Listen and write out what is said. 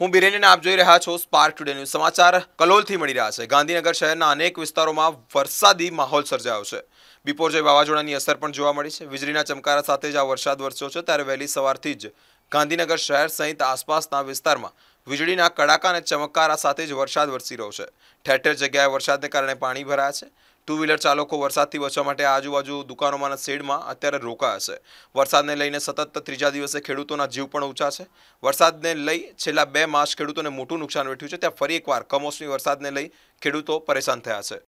હું બિરેન આપ જોઈ રહ્યા છો સ્પાર્ક ટુડે ન્યૂઝ સમાચાર કલોલથી મળી રહ્યા છે ગાંધીનગર શહેરના અનેક વિસ્તારોમાં વરસાદી માહોલ સર્જાયો છે બિપોરજય વાવાઝોડાની અસર પણ જોવા મળી છે વીજળીના ચમકારા સાથે જ આ વરસાદ વરસ્યો છે ત્યારે વહેલી સવારથી જ ગાંધીનગર શહેર સહિત આસપાસના વિસ્તારમાં વીજળીના કડાકા અને ચમકારા સાથે જ વરસાદ વરસી રહ્યો છે ઠેર ઠેર જગ્યાએ વરસાદને કારણે પાણી ભરાયા છે ટુ વ્હીલર ચાલકો વરસાદથી બચવા માટે આજુબાજુ દુકાનોમાંના શેડમાં અત્યારે રોકાયા છે વરસાદને લઈને સતત ત્રીજા દિવસે ખેડૂતોના જીવ પણ ઊંચા છે વરસાદને લઈ છેલ્લા બે માસ ખેડૂતોને મોટું નુકસાન વેઠ્યું છે ત્યાં ફરી એકવાર કમોસમી વરસાદને લઈ ખેડૂતો પરેશાન થયા છે